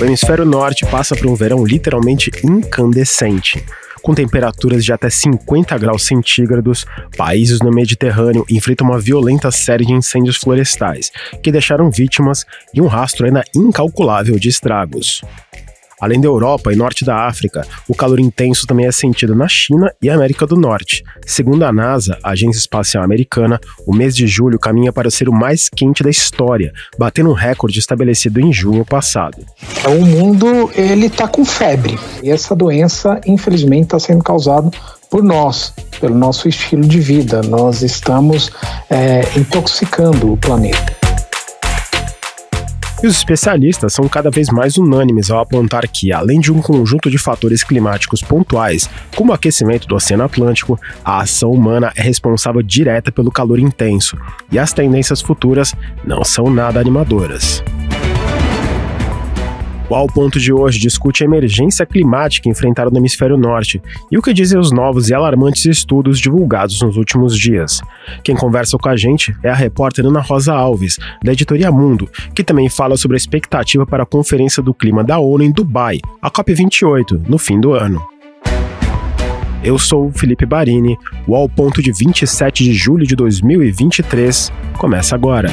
O hemisfério norte passa por um verão literalmente incandescente com temperaturas de até 50 graus centígrados, países no Mediterrâneo enfrentam uma violenta série de incêndios florestais, que deixaram vítimas e um rastro ainda incalculável de estragos. Além da Europa e norte da África, o calor intenso também é sentido na China e América do Norte. Segundo a NASA, a Agência Espacial Americana, o mês de julho caminha para ser o mais quente da história, batendo um recorde estabelecido em junho passado. É, o mundo ele está com febre e essa doença, infelizmente, está sendo causada por nós, pelo nosso estilo de vida. Nós estamos é, intoxicando o planeta. E os especialistas são cada vez mais unânimes ao apontar que, além de um conjunto de fatores climáticos pontuais, como o aquecimento do Oceano Atlântico, a ação humana é responsável direta pelo calor intenso, e as tendências futuras não são nada animadoras. O Ao Ponto de hoje discute a emergência climática enfrentada no hemisfério norte e o que dizem os novos e alarmantes estudos divulgados nos últimos dias. Quem conversa com a gente é a repórter Ana Rosa Alves, da editoria Mundo, que também fala sobre a expectativa para a Conferência do Clima da ONU em Dubai, a COP28, no fim do ano. Eu sou Felipe Barini, o Ao Ponto de 27 de julho de 2023 começa agora.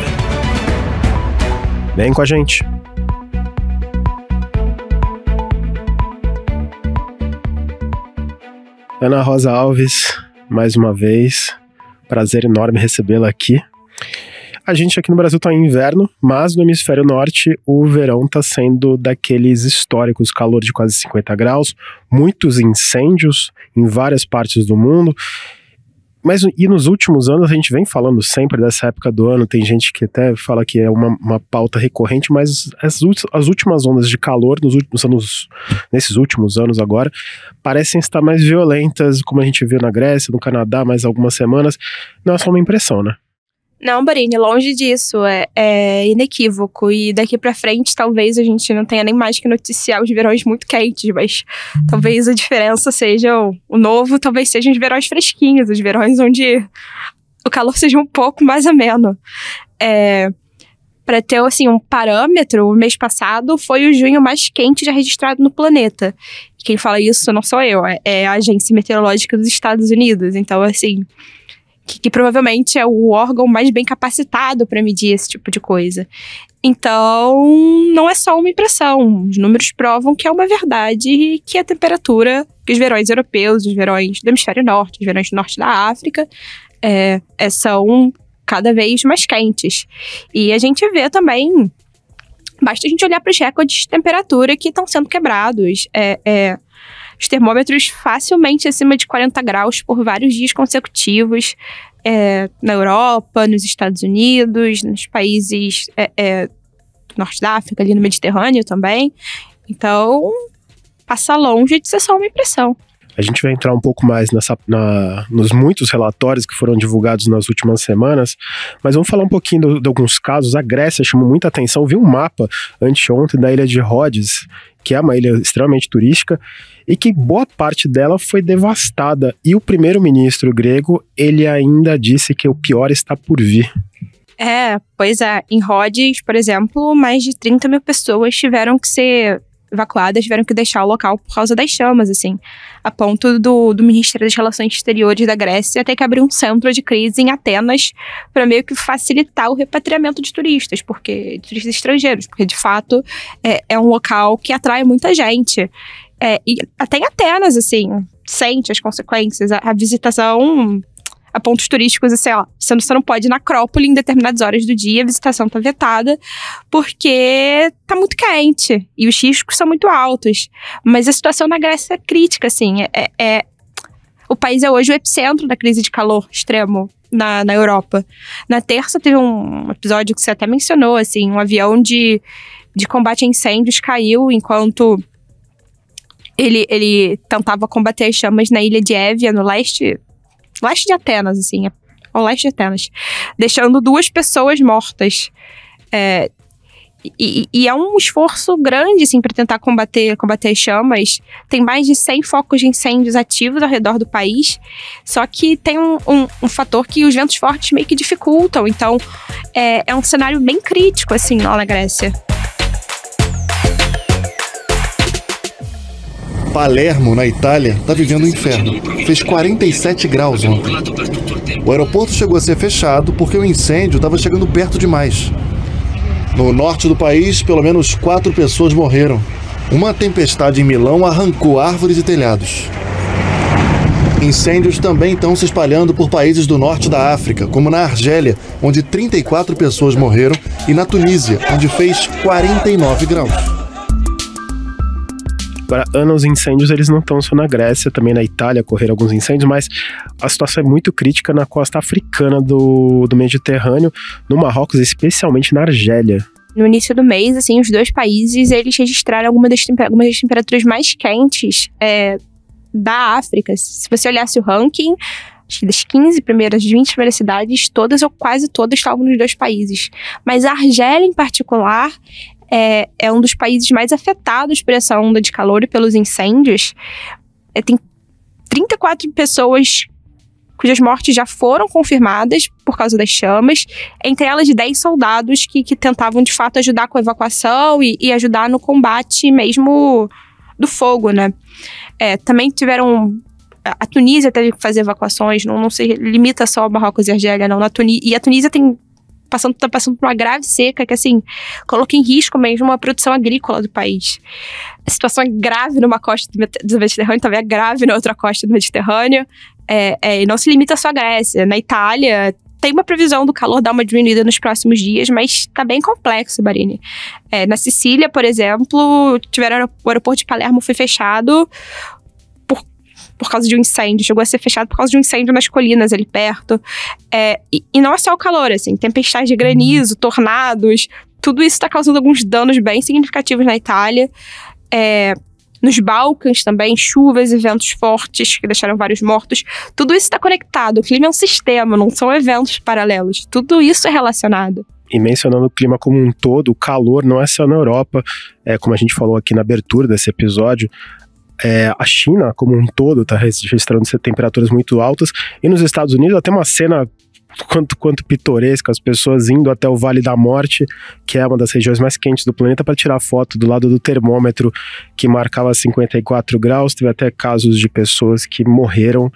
Vem com a gente! Ana Rosa Alves, mais uma vez, prazer enorme recebê-la aqui. A gente aqui no Brasil está em inverno, mas no hemisfério norte o verão está sendo daqueles históricos, calor de quase 50 graus, muitos incêndios em várias partes do mundo. Mas e nos últimos anos a gente vem falando sempre dessa época do ano, tem gente que até fala que é uma, uma pauta recorrente, mas as, as últimas ondas de calor nos últimos anos, nesses últimos anos agora, parecem estar mais violentas, como a gente viu na Grécia, no Canadá, mais algumas semanas. Não é só uma impressão, né? Não, Barine, longe disso. É, é, inequívoco. E daqui para frente, talvez a gente não tenha nem mais que noticiar os verões muito quentes, mas talvez a diferença seja o, o novo, talvez sejam os verões fresquinhos, os verões onde o calor seja um pouco mais ameno. É, para ter assim um parâmetro, o mês passado foi o junho mais quente já registrado no planeta. Quem fala isso não sou eu, é, é a Agência Meteorológica dos Estados Unidos. Então, assim, que, que provavelmente é o órgão mais bem capacitado para medir esse tipo de coisa. Então, não é só uma impressão. Os números provam que é uma verdade que a temperatura que os verões europeus, os verões do hemisfério norte, os verões do norte da África, é, é, são cada vez mais quentes. E a gente vê também. Basta a gente olhar para os recordes de temperatura que estão sendo quebrados. É, é, os termômetros facilmente acima de 40 graus por vários dias consecutivos. É, na Europa, nos Estados Unidos, nos países é, é, do Norte da África, ali no Mediterrâneo também. Então, passa longe de ser só uma impressão. A gente vai entrar um pouco mais nessa, na, nos muitos relatórios que foram divulgados nas últimas semanas, mas vamos falar um pouquinho de alguns casos. A Grécia chamou muita atenção, vi um mapa anteontem da ilha de Rhodes, que é uma ilha extremamente turística, e que boa parte dela foi devastada. E o primeiro-ministro grego, ele ainda disse que o pior está por vir. É, pois é. Em Rhodes, por exemplo, mais de 30 mil pessoas tiveram que ser evacuadas tiveram que deixar o local por causa das chamas, assim, a ponto do, do Ministério das Relações Exteriores da Grécia ter que abrir um centro de crise em Atenas para meio que facilitar o repatriamento de turistas, porque de turistas estrangeiros, porque de fato é, é um local que atrai muita gente. É, e até em Atenas, assim, sente as consequências. A, a visitação a pontos turísticos, assim, ó, você não, você não pode ir na Acrópole em determinadas horas do dia, a visitação tá vetada, porque tá muito quente e os riscos são muito altos. Mas a situação na Grécia é crítica, assim, é, é o país é hoje o epicentro da crise de calor extremo na, na Europa. Na terça teve um episódio que você até mencionou, assim, um avião de, de combate a incêndios caiu enquanto ele, ele tentava combater as chamas na ilha de Évia, no leste leste de Atenas, assim, ao é leste de Atenas, deixando duas pessoas mortas. É, e, e, é um esforço grande, assim, para tentar combater, combater as chamas. Tem mais de 100 focos de incêndios ativos ao redor do país. Só que tem um, um, um fator que os ventos fortes meio que dificultam. Então, é, é um cenário bem crítico, assim, lá na Grécia. Palermo, na Itália, está vivendo um inferno. Fez 47 graus ontem. O aeroporto chegou a ser fechado porque o incêndio estava chegando perto demais. No norte do país, pelo menos quatro pessoas morreram. Uma tempestade em Milão arrancou árvores e telhados. Incêndios também estão se espalhando por países do norte da África, como na Argélia, onde 34 pessoas morreram, e na Tunísia, onde fez 49 graus. Agora, Ana, os incêndios, eles não estão só na Grécia, também na Itália ocorreram alguns incêndios, mas a situação é muito crítica na costa africana do, do Mediterrâneo, no Marrocos, especialmente na Argélia no início do mês, assim, os dois países, eles registraram algumas das, algumas das temperaturas mais quentes é, da África. Se você olhasse o ranking, das 15 primeiras, 20 primeiras cidades, todas ou quase todas estavam nos dois países. Mas a Argélia, em particular, é, é um dos países mais afetados por essa onda de calor e pelos incêndios. É, tem 34 pessoas cujas mortes já foram confirmadas por causa das chamas, entre elas 10 soldados que, que tentavam de fato ajudar com a evacuação e, e ajudar no combate mesmo do fogo, né? É, também tiveram. A Tunísia teve que fazer evacuações, não, não se limita só ao Marrocos e Argélia, não. Na Tuni e a Tunísia tem passando, tá passando por uma grave seca que, assim, coloca em risco mesmo a produção agrícola do país. A situação é grave numa costa do Mediterrâneo, também é grave na outra costa do Mediterrâneo. É, é, e não se limita só à Grécia. Na Itália, tem uma previsão do calor dar uma diminuída nos próximos dias, mas tá bem complexo, Barini. É, na Sicília, por exemplo, tiveram o aeroporto de Palermo foi fechado por causa de um incêndio, chegou a ser fechado por causa de um incêndio nas colinas ali perto. É, e, e não é só o calor, assim, tempestades de granizo, tornados, tudo isso está causando alguns danos bem significativos na Itália. É, nos Balcãs também, chuvas e ventos fortes que deixaram vários mortos. Tudo isso está conectado. O clima é um sistema, não são eventos paralelos. Tudo isso é relacionado. E mencionando o clima como um todo, o calor não é só na Europa, é, como a gente falou aqui na abertura desse episódio, é, a China como um todo está registrando temperaturas muito altas e nos Estados Unidos até uma cena quanto quanto pitoresca as pessoas indo até o Vale da Morte, que é uma das regiões mais quentes do planeta, para tirar foto do lado do termômetro que marcava 54 graus. Teve até casos de pessoas que morreram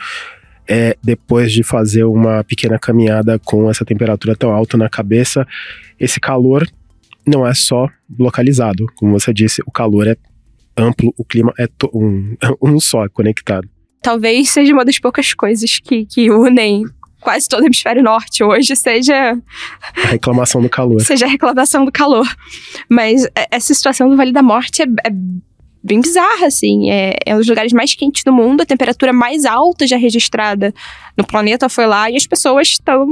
é, depois de fazer uma pequena caminhada com essa temperatura tão alta na cabeça. Esse calor não é só localizado, como você disse, o calor é amplo, o clima é um, um só, é conectado. Talvez seja uma das poucas coisas que, que unem quase todo o hemisfério norte hoje seja. A reclamação do calor. seja a reclamação do calor. Mas essa situação do Vale da Morte é, é bem bizarra, assim. É, é, um dos lugares mais quentes do mundo, a temperatura mais alta já registrada no planeta foi lá e as pessoas estão.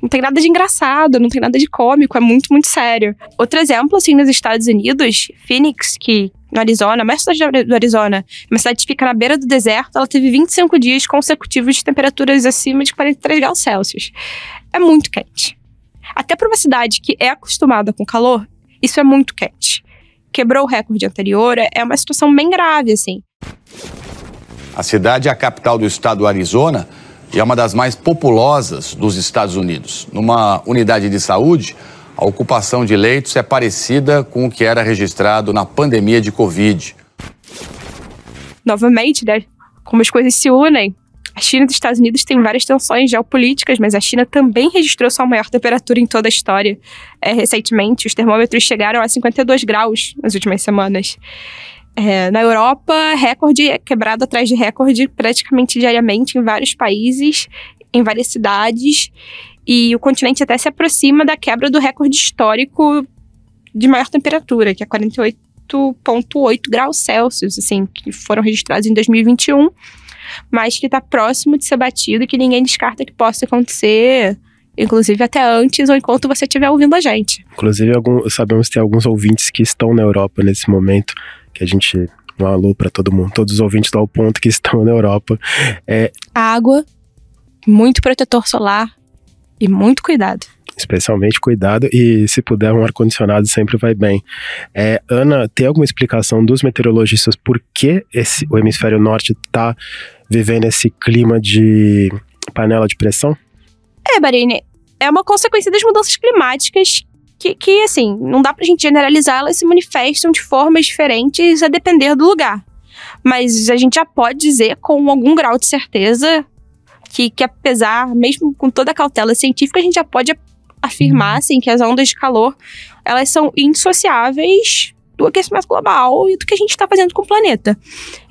Não tem nada de engraçado, não tem nada de cômico, é muito, muito sério. Outro exemplo, assim, nos Estados Unidos, Phoenix, que, no Arizona, a maior cidade do Arizona, uma cidade que fica na beira do deserto, ela teve 25 dias consecutivos de temperaturas acima de 43 graus Celsius. É muito quente. Até para uma cidade que é acostumada com calor, isso é muito quente. Quebrou o recorde anterior, é, é uma situação bem grave, assim. A cidade é a capital do estado do Arizona e é uma das mais populosas dos Estados Unidos. Numa unidade de saúde, a ocupação de leitos é parecida com o que era registrado na pandemia de Covid. Novamente, né, como as coisas se unem, a China e os Estados Unidos têm várias tensões geopolíticas, mas a China também registrou sua maior temperatura em toda a história. É, recentemente, os termômetros chegaram a 52 graus nas últimas semanas. É, na Europa, recorde é quebrado atrás de recorde praticamente diariamente em vários países, em várias cidades. E o continente até se aproxima da quebra do recorde histórico de maior temperatura, que é 48,8 graus Celsius, assim, que foram registrados em 2021, mas que está próximo de ser batido e que ninguém descarta que possa acontecer inclusive até antes ou enquanto você estiver ouvindo a gente. Inclusive, algum, sabemos que tem alguns ouvintes que estão na Europa nesse momento, que a gente. Um alô para todo mundo, todos os ouvintes do Ao Ponto que estão na Europa. É... Água, muito protetor solar, e muito cuidado especialmente cuidado e se puder um ar condicionado sempre vai bem. É, Ana, tem alguma explicação dos meteorologistas por que esse, o hemisfério norte está vivendo esse clima de panela de pressão? É, Barine, é uma consequência das mudanças climáticas que, que assim, não dá para a gente generalizar, elas se manifestam de formas diferentes a depender do lugar. Mas a gente já pode dizer com algum grau de certeza que, que apesar, mesmo com toda a cautela científica, a gente já pode afirmar, uhum. assim, que as ondas de calor, elas são indissociáveis do aquecimento global e do que a gente está fazendo com o planeta.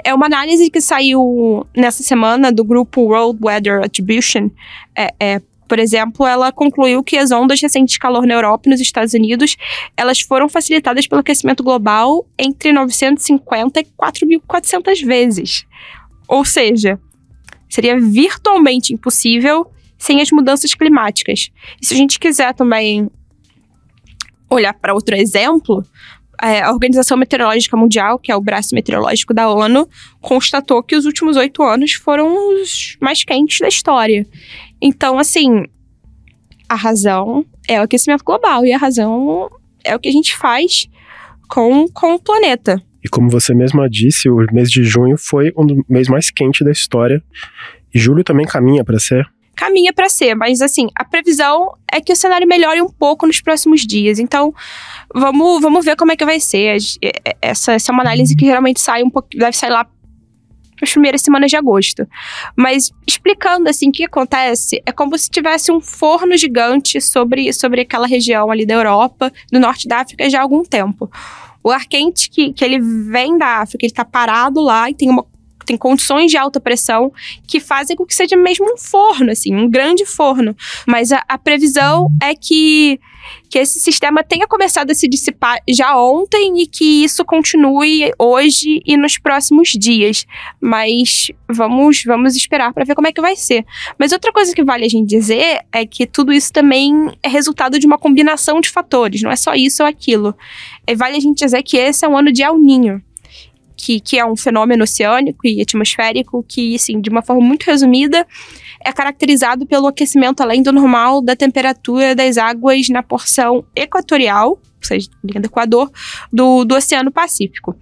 É uma análise que saiu nessa semana do grupo World Weather Attribution. É, é, por exemplo, ela concluiu que as ondas recentes de calor na Europa e nos Estados Unidos, elas foram facilitadas pelo aquecimento global entre 950 e 4.400 vezes. Ou seja, Seria virtualmente impossível sem as mudanças climáticas. E se a gente quiser também olhar para outro exemplo, é, a Organização Meteorológica Mundial, que é o braço meteorológico da ONU, constatou que os últimos oito anos foram os mais quentes da história. Então, assim, a razão é o aquecimento global e a razão é o que a gente faz com, com o planeta. E como você mesma disse, o mês de junho foi um mês mais quente da história. E julho também caminha para ser? Caminha para ser, mas assim, a previsão é que o cenário melhore um pouco nos próximos dias. Então, vamos, vamos ver como é que vai ser. É, é, essa, essa é uma análise que geralmente sai um pouco, deve sair lá nas primeiras semanas de agosto. Mas explicando assim o que acontece, é como se tivesse um forno gigante sobre, sobre aquela região ali da Europa, do norte da África já há algum tempo. O ar quente que, que ele vem da África, ele tá parado lá e tem uma tem condições de alta pressão que fazem com que seja mesmo um forno, assim, um grande forno. Mas a, a previsão é que que esse sistema tenha começado a se dissipar já ontem e que isso continue hoje e nos próximos dias. Mas vamos vamos esperar para ver como é que vai ser. Mas outra coisa que vale a gente dizer é que tudo isso também é resultado de uma combinação de fatores, não é só isso ou aquilo. É, vale a gente dizer que esse é um ano de El Ninho que, que é um fenômeno oceânico e atmosférico que, assim, de uma forma muito resumida, é caracterizado pelo aquecimento além do normal da temperatura das águas na porção equatorial, ou seja, linha do Equador, do, do Oceano Pacífico.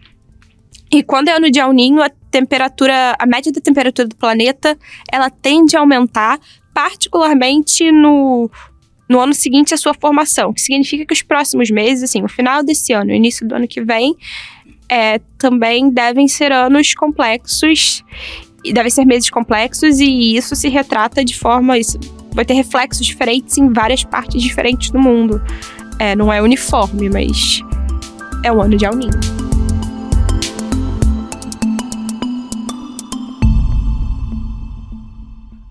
E quando é ano de El Ninho, a temperatura, a média da temperatura do planeta, ela tende a aumentar, particularmente no, no ano seguinte à sua formação, que significa que os próximos meses, assim, o final desse ano, o início do ano que vem, é, também devem ser anos complexos, e devem ser meses complexos, e isso se retrata de forma. Isso vai ter reflexos diferentes em várias partes diferentes do mundo. É, não é uniforme, mas é um ano de alninho.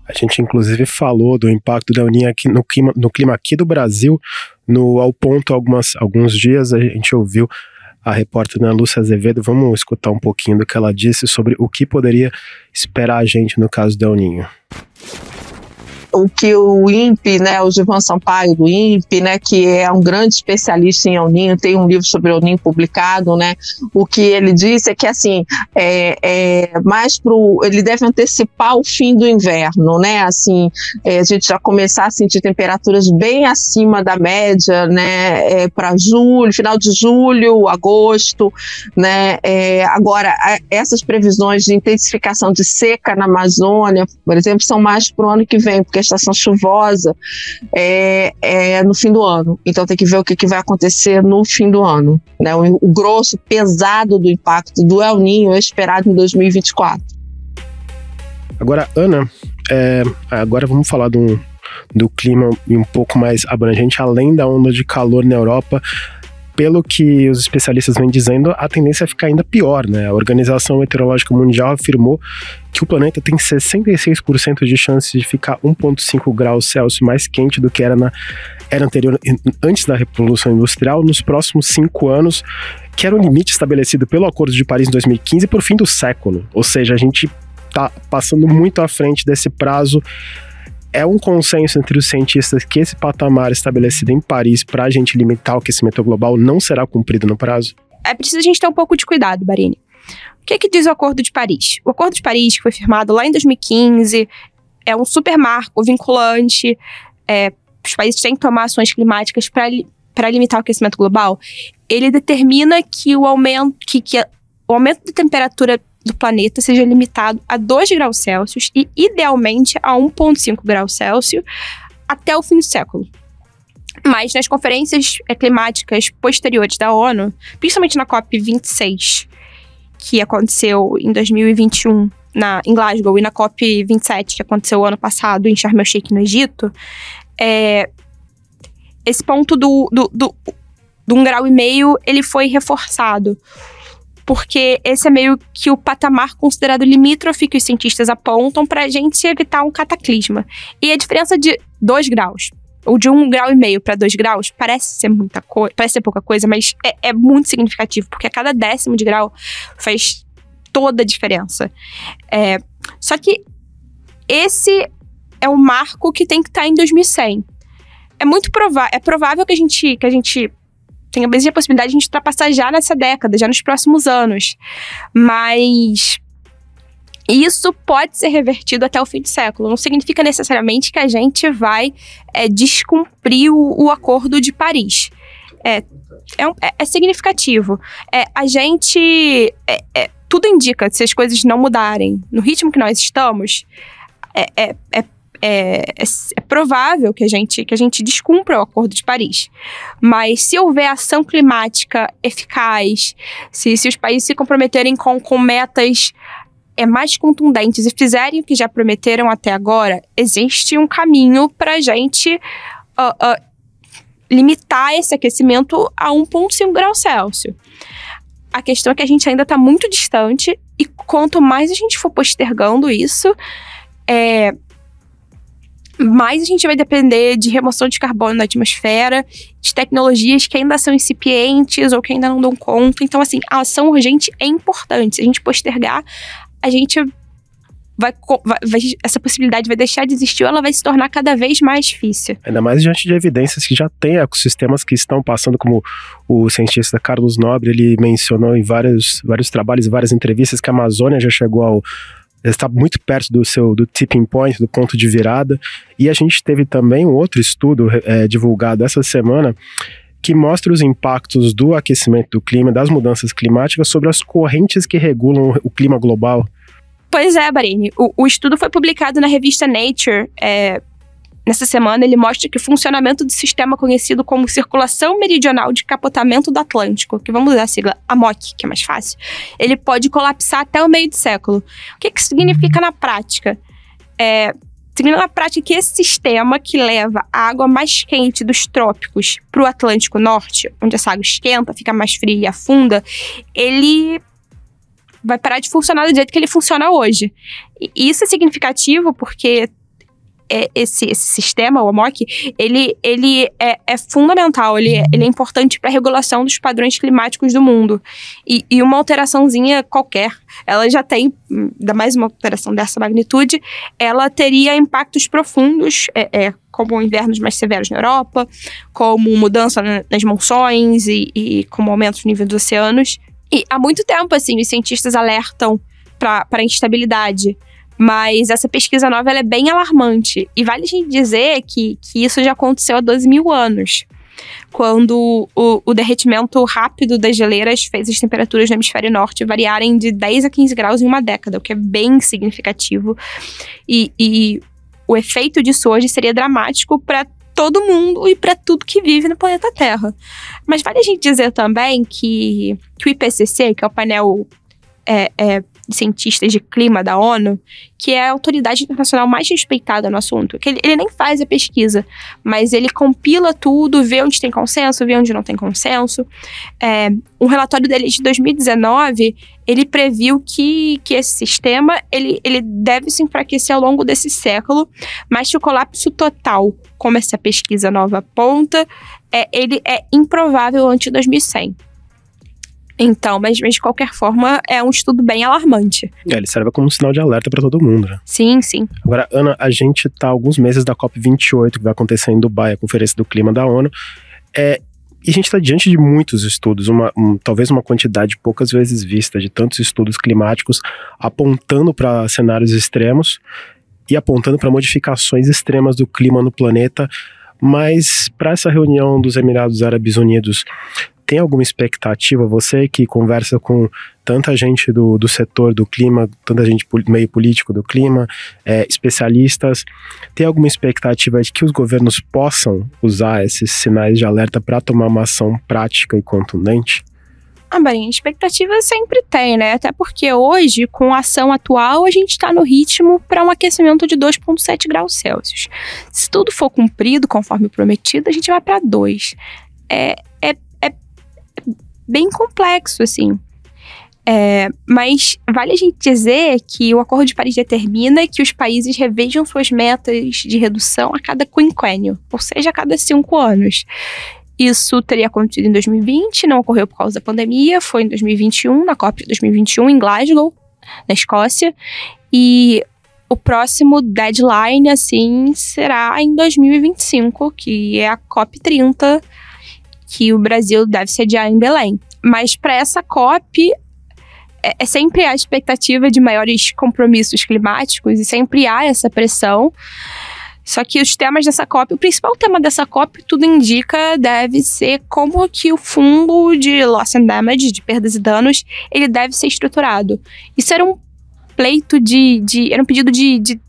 A gente inclusive falou do impacto da Uninha aqui no clima, no clima aqui do Brasil, no ao ponto algumas alguns dias a gente ouviu a repórter Ana né, Lúcia Azevedo. Vamos escutar um pouquinho do que ela disse sobre o que poderia esperar a gente no caso do El Ninho o que o INPE, né, o Givan Sampaio do INPE, né, que é um grande especialista em Oninho, tem um livro sobre Oninho publicado, né, o que ele disse é que, assim, é, é mais pro, ele deve antecipar o fim do inverno, né, assim, é, a gente já começar a sentir temperaturas bem acima da média, né, é, para julho, final de julho, agosto, né, é, agora, essas previsões de intensificação de seca na Amazônia, por exemplo, são mais para o ano que vem, porque porque a estação chuvosa é, é no fim do ano. Então tem que ver o que, que vai acontecer no fim do ano. Né? O, o grosso, pesado do impacto do El Ninho é esperado em 2024. Agora, Ana, é, agora vamos falar do, do clima um pouco mais abrangente, além da onda de calor na Europa pelo que os especialistas vêm dizendo, a tendência é ficar ainda pior, né? A Organização Meteorológica Mundial afirmou que o planeta tem 66% de chance de ficar 1,5 graus Celsius mais quente do que era na era anterior, antes da Revolução Industrial, nos próximos cinco anos, que era o um limite estabelecido pelo Acordo de Paris em 2015 por fim do século. Ou seja, a gente está passando muito à frente desse prazo é um consenso entre os cientistas que esse patamar estabelecido em Paris para a gente limitar o aquecimento global não será cumprido no prazo? É preciso a gente ter um pouco de cuidado, Barini. O que, é que diz o Acordo de Paris? O Acordo de Paris, que foi firmado lá em 2015, é um super marco vinculante. É, os países têm que tomar ações climáticas para limitar o aquecimento global. Ele determina que o aumento, que, que o aumento de temperatura do planeta seja limitado a 2 graus Celsius e, idealmente, a 1,5 graus Celsius até o fim do século. Mas nas conferências eh, climáticas posteriores da ONU, principalmente na COP26, que aconteceu em 2021 na, em Glasgow, e na COP27, que aconteceu ano passado em Sharm el-Sheikh, no Egito, é, esse ponto do, do, do, do um grau e meio, ele foi reforçado porque esse é meio que o patamar considerado limítrofe que os cientistas apontam para a gente evitar um cataclisma. E a diferença de 2 graus ou de um grau e meio para dois graus parece ser muita coisa, parece ser pouca coisa, mas é, é, muito significativo porque a cada décimo de grau faz toda a diferença. É, só que esse é o marco que tem que estar tá em 2100. É muito provável, é provável que a gente que a gente tem a mesma possibilidade de a gente ultrapassar já nessa década, já nos próximos anos. Mas isso pode ser revertido até o fim do século. Não significa necessariamente que a gente vai é, descumprir o, o, Acordo de Paris. É, é, um, é, é significativo. É, a gente. É, tudo indica, se as coisas não mudarem no ritmo que nós estamos, é, é, é, é, provável que a, gente, que a gente descumpra o Acordo de Paris. Mas se houver ação climática eficaz, se, se os países se comprometerem com, com metas é, mais contundentes e fizerem o que já prometeram até agora, existe um caminho para a gente uh, uh, limitar esse aquecimento a 1,5 graus Celsius. A questão é que a gente ainda está muito distante e quanto mais a gente for postergando isso, é, mais a gente vai depender de remoção de carbono na atmosfera, de tecnologias que ainda são incipientes ou que ainda não dão conta. Então, assim, a ação urgente é importante. Se a gente postergar, a gente Vai, vai, essa possibilidade vai deixar de existir ou ela vai se tornar cada vez mais difícil. Ainda mais diante de evidências que já tem ecossistemas que estão passando, como o cientista Carlos Nobre, ele mencionou em vários, vários trabalhos e várias entrevistas que a Amazônia já chegou ao está muito perto do seu do tipping point, do ponto de virada. E a gente teve também um outro estudo é, divulgado essa semana que mostra os impactos do aquecimento do clima, das mudanças climáticas sobre as correntes que regulam o clima global. Pois é, Barine. O, o estudo foi publicado na revista Nature é, Nessa semana, ele mostra que o funcionamento do sistema é conhecido como circulação meridional de capotamento do Atlântico, que vamos usar a sigla AMOC, que é mais fácil, ele pode colapsar até o meio do século. O que, que significa na prática? É, significa na prática que esse sistema que leva a água mais quente dos trópicos para o Atlântico Norte, onde essa água esquenta, fica mais fria e afunda, ele vai parar de funcionar do jeito que ele funciona hoje. E isso é significativo porque é, esse, esse, sistema, o AMOC, ele, ele é, é fundamental, ele, ele é importante para a regulação dos padrões climáticos do mundo. E, e, uma alteraçãozinha qualquer, ela já tem, ainda mais uma alteração dessa magnitude, ela teria impactos profundos, é, é como invernos mais severos na Europa, como mudança nas monções e, e como aumento do nível dos oceanos. E há muito tempo, assim, os cientistas alertam para a instabilidade mas essa pesquisa nova é bem alarmante. E vale a gente dizer que, que isso já aconteceu há 12 mil anos, quando o, o derretimento rápido das geleiras fez as temperaturas no hemisfério norte variarem de 10 a 15 graus em uma década, o que é bem significativo. E, e o efeito disso hoje seria dramático para todo mundo e para tudo que vive no planeta Terra. Mas vale a gente dizer também que, que o IPCC, que é o painel é, é, de cientistas de clima da ONU, que é a autoridade internacional mais respeitada no assunto. Que ele, ele nem faz a pesquisa, mas ele compila tudo, vê onde tem consenso, vê onde não tem consenso. É, um relatório dele é de 2019, ele previu que, que esse sistema ele, ele deve se enfraquecer ao longo desse século, mas que o colapso total, como essa pesquisa nova aponta, é, ele é improvável de 2100. Então, mas, mas de qualquer forma, é um estudo bem alarmante. É, ele serve como um sinal de alerta para todo mundo, né? Sim, sim. Agora, Ana, a gente tá alguns meses da COP28, que vai acontecer em Dubai, a Conferência do Clima da ONU. É, e a gente está diante de muitos estudos, uma, um, talvez uma quantidade poucas vezes vista de tantos estudos climáticos apontando para cenários extremos e apontando para modificações extremas do clima no planeta. Mas para essa reunião dos Emirados Árabes Unidos, tem alguma expectativa? Você que conversa com tanta gente do, do setor do clima, tanta gente do meio político do clima, é, especialistas, tem alguma expectativa de que os governos possam usar esses sinais de alerta para tomar uma ação prática e contundente? Ah, Marinha, expectativa sempre tem, né? Até porque hoje, com a ação atual, a gente está no ritmo para um aquecimento de 2,7 graus Celsius. Se tudo for cumprido conforme prometido, a gente vai para 2. É, bem complexo, assim. É, mas vale a gente dizer que o Acordo de Paris determina que os países revejam suas metas de redução a cada quinquênio, ou seja, a cada cinco anos. Isso teria acontecido em 2020, não ocorreu por causa da pandemia, foi em 2021, na COP de 2021, em Glasgow, na Escócia, e o próximo deadline, assim, será em 2025, que é a COP 30 que o Brasil deve sediar em Belém. Mas para essa COP é, é sempre a expectativa de maiores compromissos climáticos e sempre há essa pressão. Só que os temas dessa COP, o principal tema dessa COP, tudo indica, deve ser como que o fundo de loss and damage, de perdas e danos, ele deve ser estruturado. Isso era um pleito de, de era um pedido de, de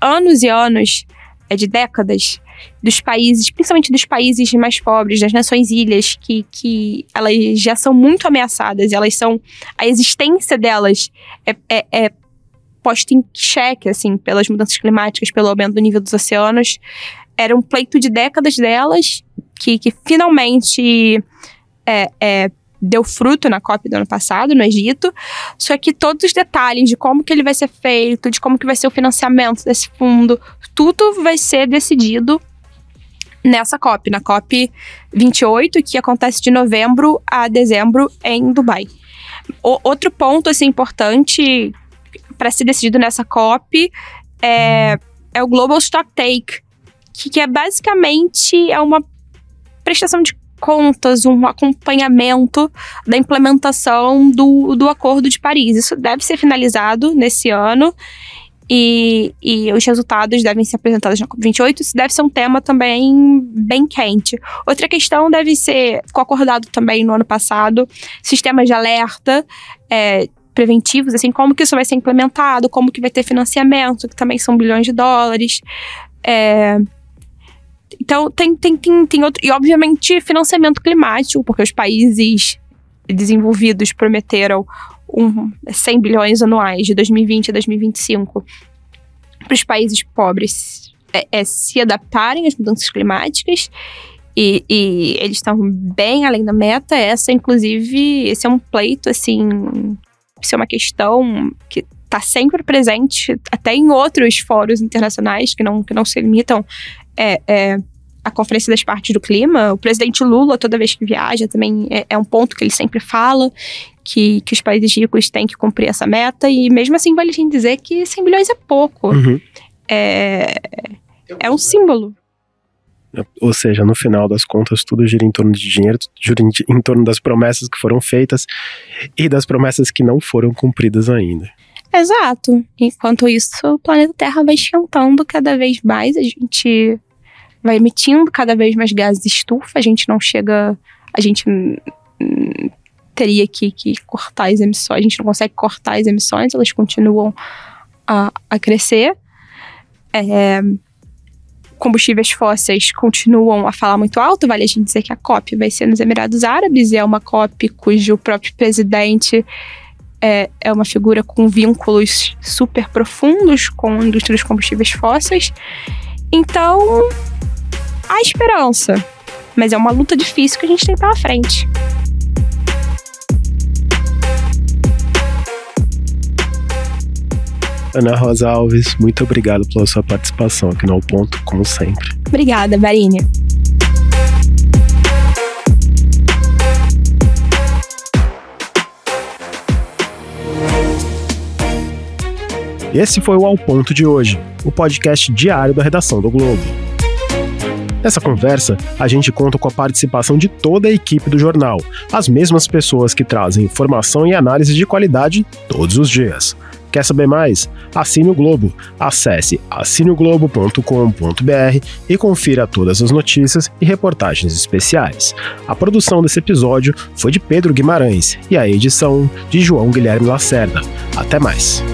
anos e anos, é de décadas, dos países, principalmente dos países mais pobres, das nações ilhas, que, que elas já são muito ameaçadas, elas são. A existência delas é, é, é posta em xeque, assim, pelas mudanças climáticas, pelo aumento do nível dos oceanos. Era um pleito de décadas delas, que, que finalmente é, é deu fruto na COP do ano passado, no Egito. Só que todos os detalhes de como que ele vai ser feito, de como que vai ser o financiamento desse fundo, tudo vai ser decidido nessa COP, na COP 28, que acontece de novembro a dezembro em Dubai. O, outro ponto assim importante para ser decidido nessa COP é, é o Global Stock Take, que, que é basicamente é uma prestação de contas, um acompanhamento da implementação do, do Acordo de Paris. Isso deve ser finalizado nesse ano. E, e, os resultados devem ser apresentados na COP28. Isso deve ser um tema também bem quente. Outra questão deve ser, ficou acordado também no ano passado, sistemas de alerta é, preventivos, assim, como que isso vai ser implementado, como que vai ter financiamento, que também são bilhões de dólares. É, então, tem, tem, tem, tem outro. E, obviamente, financiamento climático, porque os países desenvolvidos prometeram um, 100 bilhões anuais de 2020 a 2025 para os países pobres é, é, se adaptarem às mudanças climáticas. E, e eles estão bem além da meta. Essa, inclusive, esse é um pleito, assim. Isso é uma questão que está sempre presente, até em outros fóruns internacionais que não, que não se limitam é, é a Conferência das Partes do Clima. O presidente Lula, toda vez que viaja, também é, é um ponto que ele sempre fala, que, que os países ricos têm que cumprir essa meta, e mesmo assim vale a gente dizer que 100 bilhões é pouco. Uhum. É, é um símbolo. É, ou seja, no final das contas, tudo gira em torno de dinheiro, gira em torno das promessas que foram feitas e das promessas que não foram cumpridas ainda. Exato. Enquanto isso, o planeta Terra vai esquentando cada vez mais. A gente vai emitindo cada vez mais gases estufa, a gente não chega. A gente teria que, que cortar as emissões, a gente não consegue cortar as emissões, elas continuam a, a crescer. É, combustíveis fósseis continuam a falar muito alto, vale a gente dizer que a COP vai ser nos Emirados Árabes e é uma COP cujo próprio presidente é, é uma figura com vínculos super profundos com a indústria dos combustíveis fósseis. Então, a esperança, mas é uma luta difícil que a gente tem pela frente. Ana Rosa Alves, muito obrigado pela sua participação aqui no Ponto, como sempre. Obrigada, Varinha. Esse foi o Ao Ponto de hoje, o podcast diário da redação do Globo. Nessa conversa, a gente conta com a participação de toda a equipe do jornal, as mesmas pessoas que trazem informação e análise de qualidade todos os dias. Quer saber mais? Assine o Globo. Acesse assineoglobo.com.br e confira todas as notícias e reportagens especiais. A produção desse episódio foi de Pedro Guimarães e a edição de João Guilherme Lacerda. Até mais.